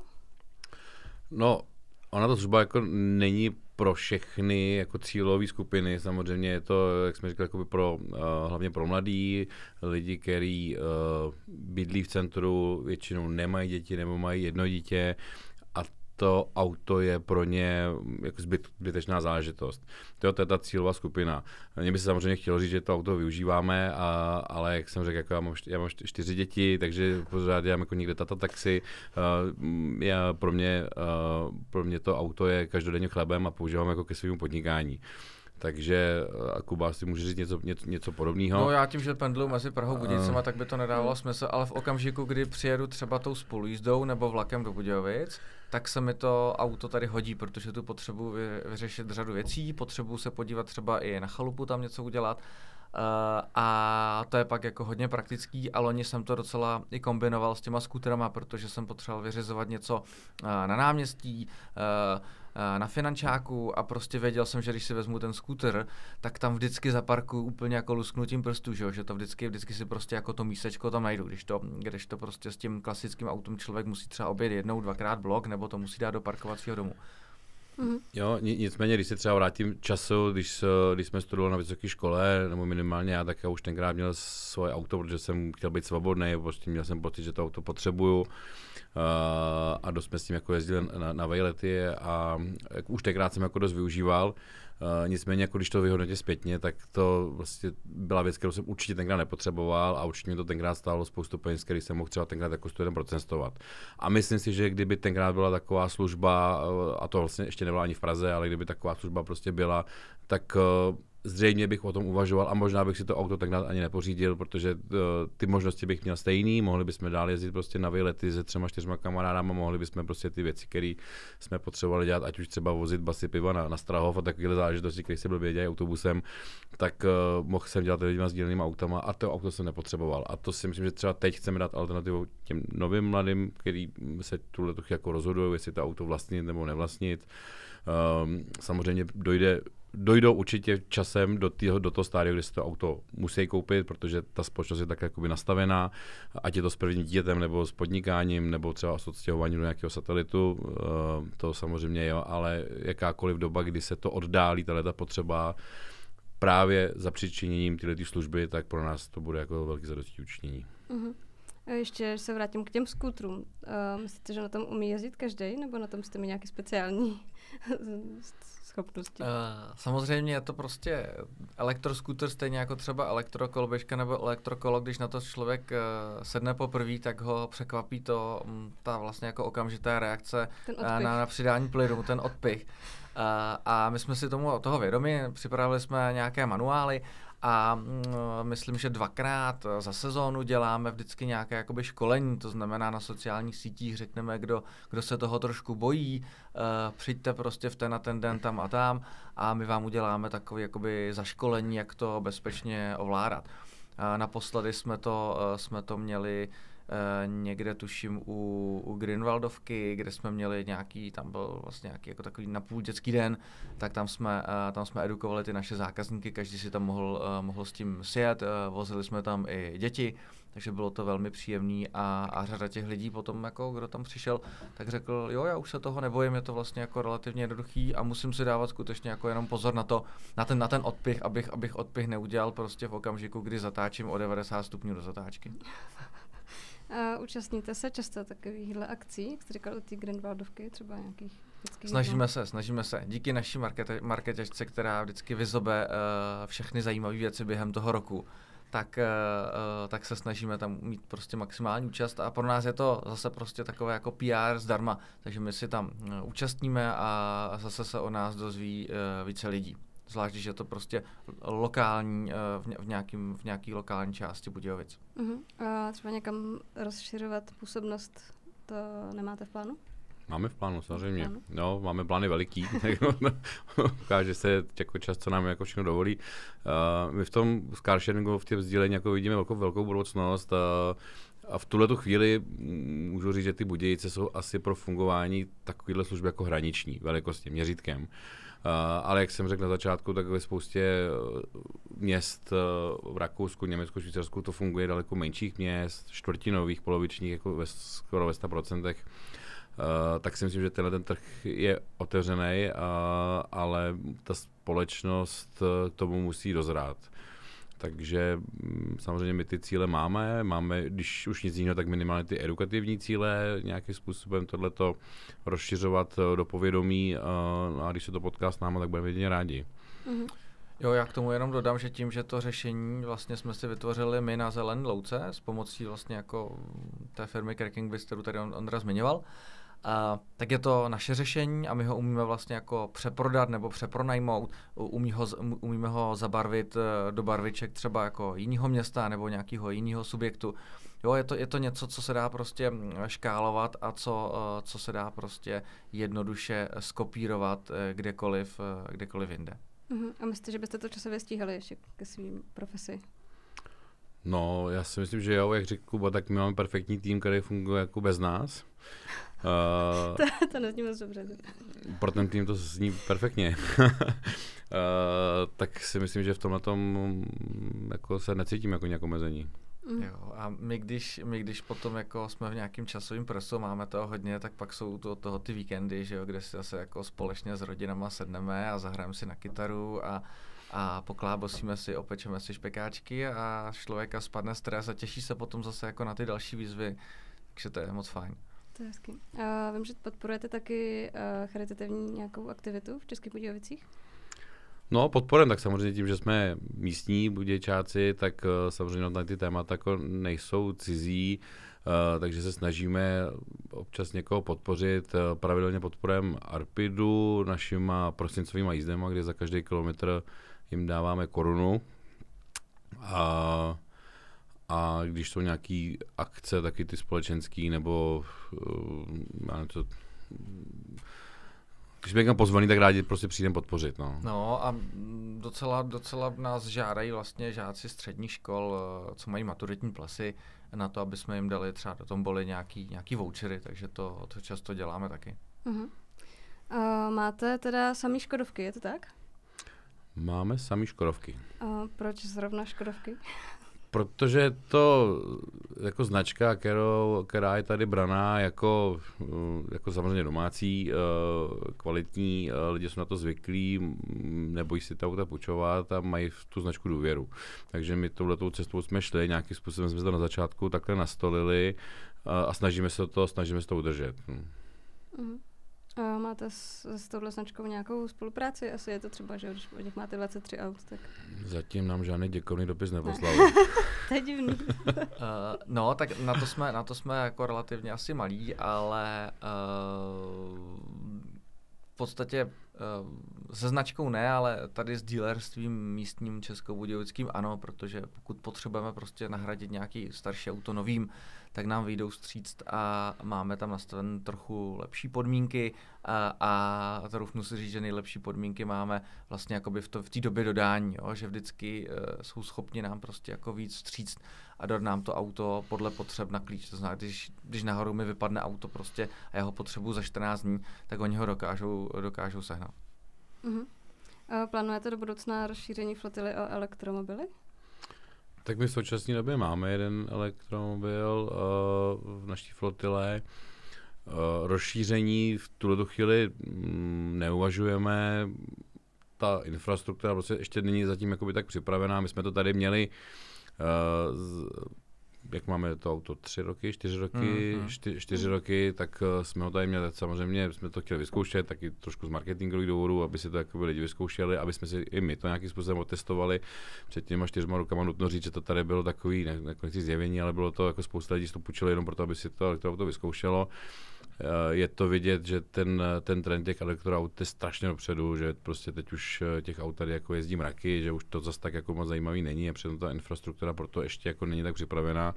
No, ona to služba jako není pro všechny jako cílové skupiny. Samozřejmě je to, jak jsme říkali, jako pro, uh, hlavně pro mladí lidi, kteří uh, bydlí v centru, většinou nemají děti nebo mají jedno dítě. Uh, to auto je pro ně mm, jako zbyt, zbytečná záležitost. To, je ta cílová skupina. Mně by se samozřejmě chtělo říct, že to auto využíváme, a, ale jak jsem řekl, jako já, mám, já mám čtyři děti, takže pořád dělám jako někde tata taxi. Uh, já, pro, mě, uh, pro mě to auto je každodenně chlebem a používám jako ke svému podnikání. Takže eh, Kuba si může říct něco, něco, něco podobného. No já tím, že pendluju mezi Prahou Budicema, tak by to nedávalo smysl, ale v okamžiku, kdy přijedu třeba tou spolujízdou nebo vlakem do Budějovic, tak se mi to auto tady hodí, protože tu potřebuji vyřešit řadu věcí, potřebuji se podívat třeba i na chalupu tam něco udělat. Uh, a to je pak jako hodně praktický a loni jsem to docela i kombinoval s těma skuterama, protože jsem potřeboval vyřizovat něco uh, na náměstí, uh, Eh, na finančáku a prostě věděl jsem, že když si vezmu ten skuter, tak tam vždycky zaparkuju úplně jako lusknutím prstů, že, jo? že to vždycky, vždycky si prostě jako to mísečko tam najdu, když to, když to prostě s tím klasickým autem člověk musí třeba obět jednou, dvakrát blok, nebo to musí dát do parkovacího domu. Mm-hmm. Jo, nicméně, když se třeba vrátím času, když, eh, když jsme studovali na vysoké škole, nebo minimálně já, tak já už tenkrát měl svoje auto, protože jsem chtěl být svobodný, prostě měl jsem pocit, že to auto potřebuju. Eh, a dost jsme s tím jako jezdili na, na vejlety a jak eh, už tenkrát jsem jako dost využíval. Uh, nicméně, jako když to vyhodnotě zpětně, tak to vlastně byla věc, kterou jsem určitě tenkrát nepotřeboval a určitě mi to tenkrát stálo spoustu peněz, který jsem mohl třeba tenkrát jako student procestovat. A myslím si, že kdyby tenkrát byla taková služba, a to vlastně ještě nebyla ani v Praze, ale kdyby taková služba prostě byla, tak uh, zřejmě bych o tom uvažoval a možná bych si to auto tak ani nepořídil, protože eh, ty možnosti bych měl stejný, mohli bychom dál jezdit prostě na výlety se třema, čtyřma kamarádama, mohli bychom prostě ty věci, které jsme potřebovali dělat, ať už třeba vozit basy piva na, na Strahov a takovéhle záležitosti, které se byl dělají autobusem, tak uh, mohl jsem dělat lidma s dílnými autama a to auto jsem nepotřeboval. A to si myslím, že třeba teď chceme dát alternativu těm novým mladým, který se tuhle jako rozhodují, jestli to auto vlastnit nebo nevlastnit. Um, samozřejmě dojde dojdou určitě časem do, týho, do toho stádia, kdy si to auto musí koupit, protože ta společnost je tak jakoby nastavená, ať je to s prvním dítětem, nebo s podnikáním, nebo třeba s odstěhováním do nějakého satelitu, eh, to samozřejmě jo, ale jakákoliv doba, kdy se to oddálí, tahle ta potřeba, právě za přičiněním tyhle služby, tak pro nás to bude jako velký učinění. Mm-hmm. Ještě se vrátím k těm skutrům. Uh, myslíte, že na tom umí jezdit každý, nebo na tom jste mi nějaké speciální schopnosti? Uh, samozřejmě je to prostě elektroskuter, stejně jako třeba elektrokoloběžka nebo elektrokolo, když na to člověk uh, sedne poprvé, tak ho překvapí to, um, ta vlastně jako okamžitá reakce uh, na, na přidání plynu, ten odpich. Uh, a my jsme si tomu toho vědomi, připravili jsme nějaké manuály a mm, myslím, že dvakrát za sezónu děláme vždycky nějaké jakoby školení, to znamená na sociálních sítích řekneme, kdo, kdo se toho trošku bojí, uh, přijďte prostě v ten a ten den tam a tam a my vám uděláme takové jakoby zaškolení, jak to bezpečně ovládat. Eh, naposledy jsme to, eh, jsme to měli Eh, někde tuším u, u Grinwaldovky, kde jsme měli nějaký, tam byl vlastně nějaký jako takový napůl dětský den, tak tam jsme, eh, tam jsme edukovali ty naše zákazníky, každý si tam mohl, eh, mohl s tím sjet, vozili jsme tam i děti, takže bylo to velmi příjemný a, a řada těch lidí potom, jako kdo tam přišel, tak řekl, jo, já už se toho nebojím, je to vlastně jako relativně jednoduchý a musím si dávat skutečně jako jenom pozor na to, na ten, na ten odpich, abych, abych odpich neudělal prostě v okamžiku, kdy zatáčím o 90 stupňů do zatáčky. A účastníte se často takovýchhle akcí, jak jste říkal, ty Grindwaldovky, třeba nějakých Snažíme se, snažíme se. Díky naší markete, marketačce, která vždycky vyzobe uh, všechny zajímavé věci během toho roku, tak, uh, tak se snažíme tam mít prostě maximální účast a pro nás je to zase prostě takové jako PR zdarma, takže my si tam uh, účastníme a zase se o nás dozví uh, více lidí. Zvlášť, když je to prostě lokální, eh, v, nějakým, v nějaký lokální části Budějovic. Uh-huh. A třeba někam rozšiřovat působnost, to nemáte v plánu? Máme v plánu, samozřejmě. No, máme plány veliký, tak ukáže se jako čas, co nám jako všechno dovolí. Uh, my v tom carsharingu, v těm sdílení jako vidíme velkou, velkou budoucnost. Uh, a v tuhle chvíli můžu říct, že ty Budějice jsou asi pro fungování takovéhle služby jako hraniční velikostně, měřítkem. Uh, Eh, ale jak jsem řekl na začátku, tak ve spoustě eh, měst eh, v Rakousku, Německu, Švýcarsku to funguje daleko menších měst, čtvrtinových, polovičních, jako ve, skoro ve 100%. Uh, tak si myslím, že tenhle ten trh je otevřený, uh, ale ta společnost uh, tomu musí dozrát. Takže mm, samozřejmě my ty cíle máme, máme, když už nic jiného, tak minimálně ty edukativní cíle, nějakým způsobem tohleto rozšiřovat eh, do povědomí eh, a když se to potká s náma, tak budeme jedině rádi. Mm-hmm. Jo, já k tomu jenom dodám, že tím, že to řešení vlastně jsme si vytvořili my na Zelen Louce s pomocí vlastně jako té firmy Cracking Biz, kterou tady Ondra zmiňoval, uh, a, tak je to naše řešení a my ho umíme vlastně jako přeprodat nebo přepronajmout, umí ho, umíme ho zabarvit eh, do barviček třeba jako jiného města nebo nějakého jiného subjektu. Jo, je to, je to něco, co se dá prostě mm, škálovat a co, eh, co se dá prostě jednoduše skopírovat eh, kdekoliv, kdekoliv jinde. Uh-huh. A myslíte, že byste to časově stíhali ještě ke svým profesi? No, já si myslím, že jo, jak řekl Kuba, tak my máme perfektní tým, který funguje jako bez nás. Uh, to, to nezní moc dobře. Pro ten tým to zní perfektně. uh, tak si myslím, že v tomhle tom mm, jako se necítím jako nějak omezení. Mm. Jo, a my když, my když potom jako jsme v nějakém časovém presu, máme toho hodně, tak pak jsou to toho ty víkendy, že jo, kde si zase jako společně s rodinama sedneme a zahrajeme si na kytaru a a poklábosíme si, opečeme si špekáčky a člověka spadne stres a těší se potom zase jako na ty další výzvy, takže to je moc fajn. To je hezký. A vím, že podporujete taky uh, charitativní nějakou aktivitu v Českých Budějovicích? No, podporem, tak samozřejmě tím, že jsme místní budějčáci, tak uh, samozřejmě na ty témata jako nejsou cizí, uh, takže se snažíme občas někoho podpořit. Uh, pravidelně podporem Arpidu našima prosincovými jízdama, kde za každý kilometr jim dáváme korunu a, a když jsou nějaký akce, taky ty společenský, nebo eh, já nevím, když jsme někam pozvaný, tak rádi prostě přijdeme podpořit. No, no a docela, docela nás žádají vlastně žáci středních škol, eh, co mají maturitní plesy, na to, aby jsme jim dali třeba do tomboli nějaký, nějaký vouchery, takže to, to často děláme taky. Uh-huh. Uh, máte teda samý Škodovky, je to tak? Máme sami Škodovky. A proč zrovna Škodovky? Protože je to jako značka, kterou, která je tady braná jako, jako samozřejmě domácí, eh, kvalitní, eh, lidi jsou na to zvyklí, nebojí si ta auta půjčovat a mají v tu značku důvěru. Takže my touhletou cestou jsme šli, nějakým způsobem jsme to na začátku takhle nastolili eh, a snažíme se to, snažíme se to udržet. Mm. A máte s, s touhle značkou nějakou spolupráci? Asi je to třeba, že když od nich máte 23 aut, tak... Zatím nám žádný děkovný dopis neposlal. Ne. to je divný. uh, no, tak na to, jsme, na to jsme jako relativně asi malí, ale uh, v podstatě uh, se značkou ne, ale tady s dílerstvím místním českobudějovickým ano, protože pokud potřebujeme prostě nahradit nějaký starší auto novým, uh, tak nám vyjdou stříct a máme tam nastaven trochu lepší podmínky a, a rufnu si říct, že nejlepší podmínky máme vlastně jakoby v, to, v té době dodání, jo? že vždycky uh, jsou schopni nám prostě jako víc stříct a dát nám to auto podle potřeb na klíč. To znamená, když, když nahoru mi vypadne auto prostě a já ho potřebuji za 14 dní, tak oni ho dokážou, dokážou sehnat. Mm-hmm. Plánujete do budoucna rozšíření flotily o elektromobily? Tak my v současné době máme jeden elektromobil uh, v naší flotile. Uh, rozšíření v tuto chvíli mm, neuvažujeme. Ta infrastruktura prostě ještě není zatím jakoby tak připravená. My jsme to tady měli uh, z, jak máme to auto tři roky, čtyři roky, mm-hmm. Mhm. čty, čtyři mhm. roky, tak eh, jsme ho tady měli, samozřejmě jsme to chtěli vyzkoušet, taky trošku z marketingových důvodů, aby si to jako lidi vyzkoušeli, aby jsme si i my to nějakým způsobem otestovali. Před těma čtyřma rokama nutno říct, že to tady bylo takový, ne, zjevení, ale bylo to jako spousta lidí to půjčilo jenom proto, aby si to auto vyzkoušelo. Eh, je to vidět, že ten, ten trend těch elektroaut je strašně dopředu, že prostě teď už eh, těch aut tady jako jezdí mraky, že už to zase tak jako moc zajímavý není a přitom ta infrastruktura proto ještě jako není tak připravená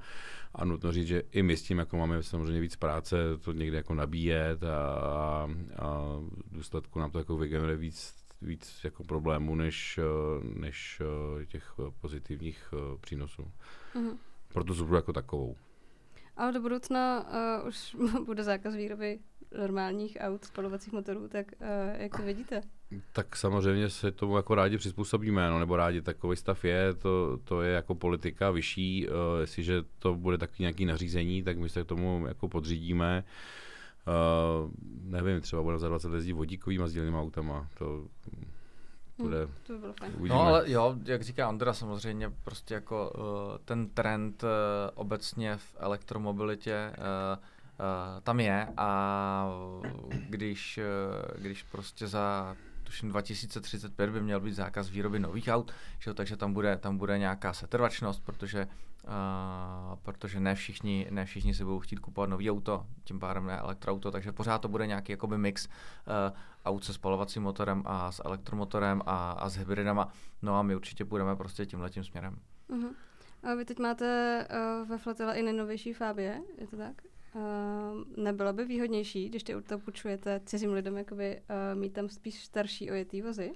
a nutno říct, že i my s tím jako máme samozřejmě víc práce, to někde jako nabíjet a, a, a důsledku nám to jako vygeneruje víc víc jako problémů než, eh, než těch pozitivních přínosů. Mm-hmm. Proto tu jako takovou. Ale do budoucna uh, už bude zákaz výroby normálních aut, spalovacích motorů, tak uh, jak to vidíte? Tak samozřejmě se tomu jako rádi přizpůsobíme, no, nebo rádi takový stav je, to, to je jako politika vyšší, uh, jestliže to bude takový nějaký nařízení, tak my se tomu jako podřídíme. Uh, nevím, třeba bude za 20 jezdit vodíkovýma sdílenýma autama, to bude. Hmm, to by bylo fajn. Uvidíme. No ale jo, jak říká Andra, samozřejmě prostě jako uh, ten trend uh, obecně v elektromobilitě uh, uh, tam je a když, uh, když prostě za tuším 2035 by měl být zákaz výroby nových aut, že, takže tam bude, tam bude nějaká setrvačnost, protože, uh, protože ne, všichni, ne všichni si budou chtít kupovat nový auto, tím pádem ne elektroauto, takže pořád to bude nějaký jakoby mix uh, aut se spalovacím motorem a s elektromotorem a, a s hybridama, no a my určitě půjdeme prostě tímhletím směrem. Uh-huh. A vy teď máte uh, ve flotile i nejnovější Fabie, je to tak? Uh, nebylo by výhodnější, když ty auto půjčujete cizím lidem, jakoby uh, mít tam spíš starší ojetý vozy?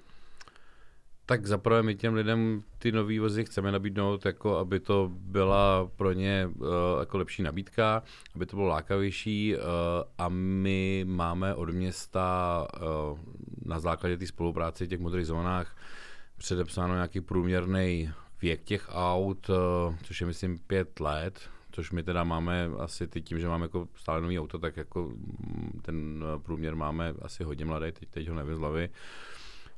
Tak zaprvé my těm lidem ty nové vozy chceme nabídnout, jako aby to byla pro ně uh, jako lepší nabídka, aby to bylo lákavější uh, a my máme od města uh, na základě té spolupráce v těch zónách předepsáno nějaký průměrný věk těch aut, uh, což je myslím pět let, což my teda máme asi ty tím, že máme jako stále nový auto, tak jako mm, ten eh, průměr máme asi hodně mladý, teď, teď ho nevím z hlavy.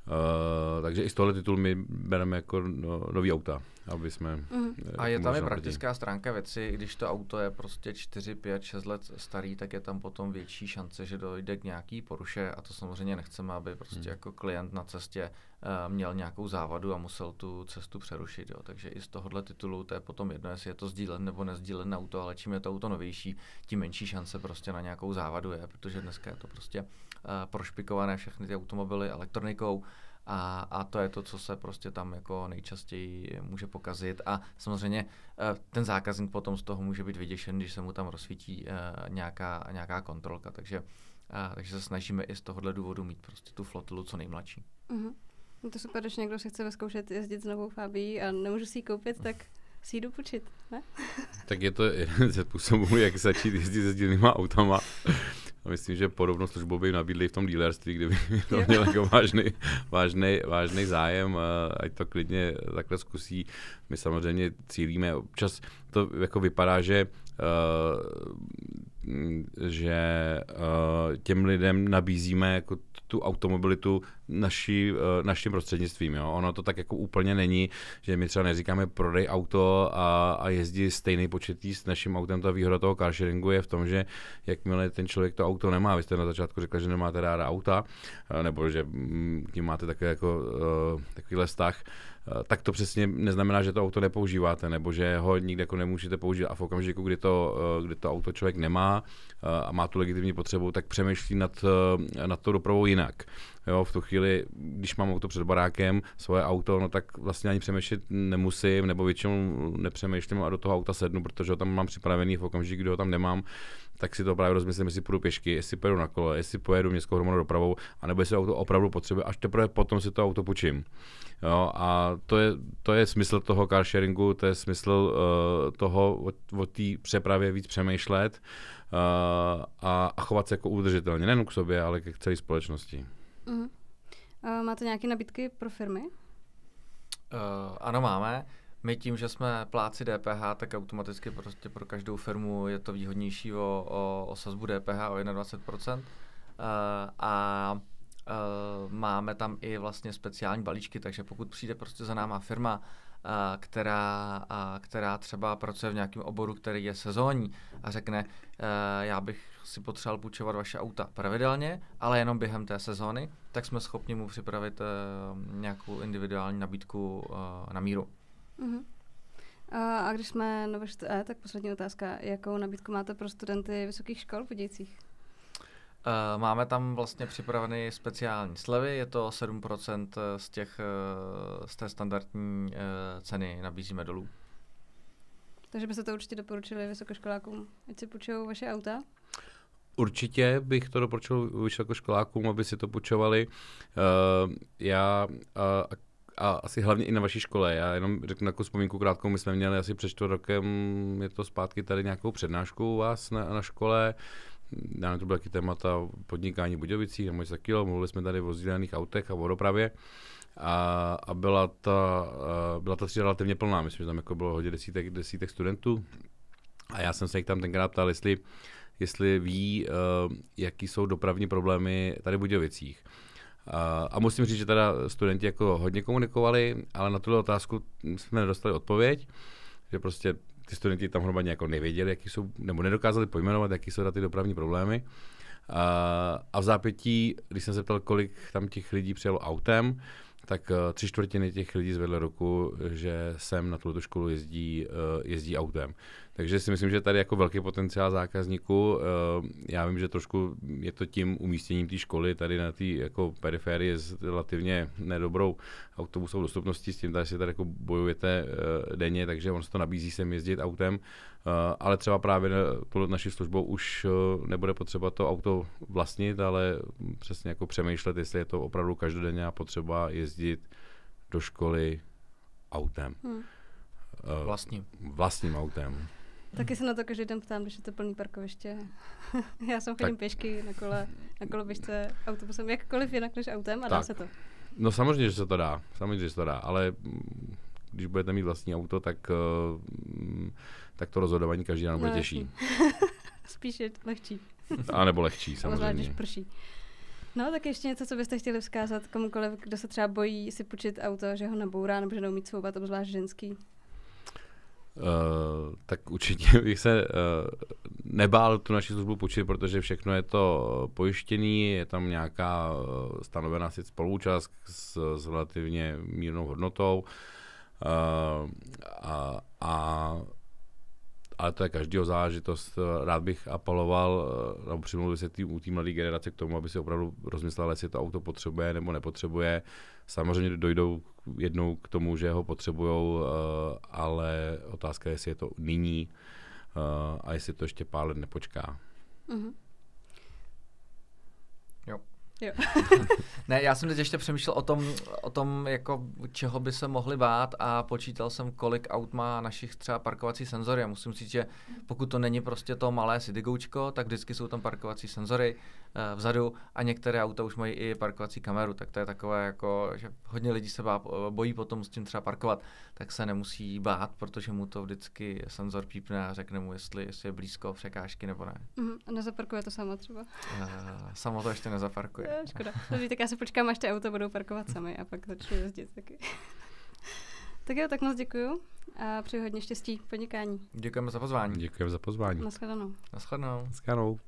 Uh, takže i z tohle titulu my bereme jako no, nový auta, aby jsme... Mm. A je jako tam i praktická stránka věci, když to auto je prostě 4, 5, 6 let starý, tak je tam potom větší šance, že dojde k nějaký poruše a to samozřejmě nechceme, aby prostě mm. jako klient na cestě Eh, měl nějakou závadu a musel tu cestu přerušit. Jo. Takže i z tohohle titulu to je potom jedno, jestli je to sdílen nebo nezdílen auto, ale čím je to auto novější, tím menší šance prostě na nějakou závadu je, protože dneska je to prostě uh, prošpikované všechny ty automobily elektronikou a, a to je to, co se prostě tam jako nejčastěji může pokazit a samozřejmě uh, ten zákazník potom z toho může být vyděšen, když se mu tam rozsvítí uh, nějaká, nějaká kontrolka, takže, takže se snažíme i z tohohle důvodu mít prostě tu flotilu co nejmladší. Mm-hmm. No to super, když někdo si chce vyzkoušet jezdit s novou Fabí a nemůžu si ji koupit, tak si jdu půjčit, ne? tak je to jeden ze způsobů, jak začít jezdit s sdílnýma autama. A myslím, že podobnou službu by nabídli v tom dealerství, kdyby to měl jako vážný, vážný, vážný zájem, ať to klidně takhle zkusí. My samozřejmě cílíme, občas to jako vypadá, že uh, že uh, těm lidem nabízíme jako tu automobilitu naši, eh, naším prostřednictvím. Jo? Ono to tak jako úplně není, že my třeba neříkáme prodej auto a, a jezdí stejný počet s naším autem. Ta výhoda toho carsharingu je v tom, že jakmile ten člověk to auto nemá, vy jste na začátku řekl, že nemáte ráda auta, eh, nebo že k mm, ním máte také jako, eh, takovýhle vztah, Eh, tak to přesně neznamená, že to auto nepoužíváte, nebo že ho nikde jako nemůžete použít. A v okamžiku, kdy to, eh, kdy to auto člověk nemá eh, a má tu legitimní potřebu, tak přemýšlí nad, nad to dopravou jinak. Jo, v tu chvíli, když mám auto před barákem, svoje auto, no tak vlastně ani přemýšlet nemusím, nebo většinou nepřemýšlím a do toho auta sednu, protože ho tam mám připravený v okamžiku, kdy ho tam nemám, tak si to právě rozmyslím, jestli půjdu pěšky, jestli pojedu na kole, jestli pojedu městskou hromadnou dopravou, anebo jestli auto opravdu potřebuje, až teprve potom si to auto půjčím. Jo, a to je, to je smysl toho carsharingu, to je smysl uh, toho o té přepravě víc přemýšlet uh, a, a chovat se jako udržitelně, nejen k sobě, ale k celé společnosti. Uh-huh. Uh, máte nějaké nabídky pro firmy? Uh, ano, máme. My tím, že jsme pláci DPH, tak automaticky prostě pro každou firmu je to výhodnější o, o, o sazbu DPH o 21%. Uh, eh, a uh, máme tam i vlastně speciální balíčky, takže pokud přijde prostě za náma firma, uh, která, uh, která třeba pracuje v nějakém oboru, který je sezónní a řekne, uh, já bych si potřeboval půjčovat vaše auta pravidelně, ale jenom během té sezóny, tak jsme schopni mu připravit uh, nějakou individuální nabídku uh, na míru. Mm-hmm. A když jsme na VŠTE, e, tak poslední otázka. Jakou nabídku máte pro studenty vysokých škol v Budějcích? E, máme tam vlastně připraveny speciální slevy, je to 7% z, těch, e, z té standardní ceny nabízíme dolů. Takže byste to určitě doporučili vysokoškolákům, ať si půjčují vaše auta? Určitě bych to doporučil vysokoškolákům, aby si to půjčovali. já a asi hlavně i na vaší škole. Já jenom řeknu jako vzpomínku krátkou, my jsme měli asi před rokem, je to zpátky tady nějakou přednášku u vás na, na škole, já to byly taky témata podnikání Budějovicí, nebo za kilo, mluvili jsme tady o sdílených autech a o dopravě. A, a byla, ta, byla ta třída relativně plná, myslím, že tam jako bylo hodně desítek, desítek studentů. A já jsem se jich tam tenkrát ptal, jestli, jestli ví, eh, jaký jsou dopravní problémy tady v Budějovicích. A musím říct, že teda studenti jako hodně komunikovali, ale na tuto otázku jsme nedostali odpověď, že prostě ty studenti tam hromadně jako nevěděli, jaký jsou, nebo nedokázali pojmenovat, jaký jsou ty dopravní problémy. A, a v zápětí, když jsem se ptal, kolik tam těch lidí přijelo autem, tak eh, tři čtvrtiny těch lidí zvedly ruku, že sem na tuto školu jezdí, eh, jezdí autem. Takže si myslím, že tady jako velký potenciál zákazníků. Eh, já vím, že trošku je to tím umístěním té školy tady na té jako periférii s relativně nedobrou autobusovou dostupností, s tím tady si tady jako bojujete eh, denně, takže on se to nabízí sem jezdit autem, eh, ale třeba právě tuhle naší službou už nebude potřeba to auto vlastnit, ale přesně jako přemýšlet, jestli je to opravdu každodenně potřeba jezdit do školy autem. Hmm. Vlastním. Vlastním autem. Taky se na to každý den ptám, když je to plný parkoviště. Já jsem chodím tak. pěšky na kole, na koloběžce, autobusem, jakkoliv jinak než autem a tak. dá se to. No samozřejmě, že se to dá, samozřejmě, že se to dá, ale když budete mít vlastní auto, tak, eh, tak to rozhodování každý den no, bude no, těžší. Spíš je lehčí. a nebo lehčí, samozřejmě. Zvlášť, když prší. No, tak ještě něco, co byste chtěli vzkázat komukoliv, kdo se třeba bojí si půjčit auto, že ho nabourá nebo že neumí svobat, obzvlášť ženský. Uh, tak určitě bych se uh, nebál tu naši službu počít, protože všechno je to pojištěný, je tam nějaká uh, stanovená si spolúčast s, s relativně mírnou hodnotou. Uh, a, a, ale to je každého zážitost. Rád bych apaloval, uh, nebo přimluvil se tým, u té mladé generace k tomu, aby si opravdu rozmyslela, jestli to auto potřebuje nebo nepotřebuje. Uh, Samozřejmě dojdou jednou k tomu, že ho potřebují, eh, ale otázka je, jestli je to nyní eh, a jestli to ještě pár let nepočká. Mm-hmm. Jo. Jo. ne, já jsem teď ještě přemýšlel o tom, o tom, jako čeho by se mohli bát a počítal jsem, kolik aut má našich třeba parkovací senzory. Já musím říct, že pokud to není prostě to malé Citygoučko, tak vždycky jsou tam parkovací senzory Eh, vzadu a některé auta už mají i parkovací kameru, tak to je takové jako, že hodně lidí se bá, bojí potom s tím třeba parkovat, tak se nemusí bát, protože mu to vždycky senzor pípne a řekne mu, jestli, jestli je blízko překážky nebo ne. Mm-hmm. A nezaparkuje to samo, třeba? Uh, samo to ještě nezaparkuje. Jo, eh, škoda. Dobře, no, tak já se počkám, až ty auta budou parkovat sami a pak začnu jezdit taky. tak jo, tak moc děkuju a přeji hodně štěstí podnikání. Děkujeme za pozvání. Děkujeme za pozvání. Naschledanou. Naschledanou. Naschledanou.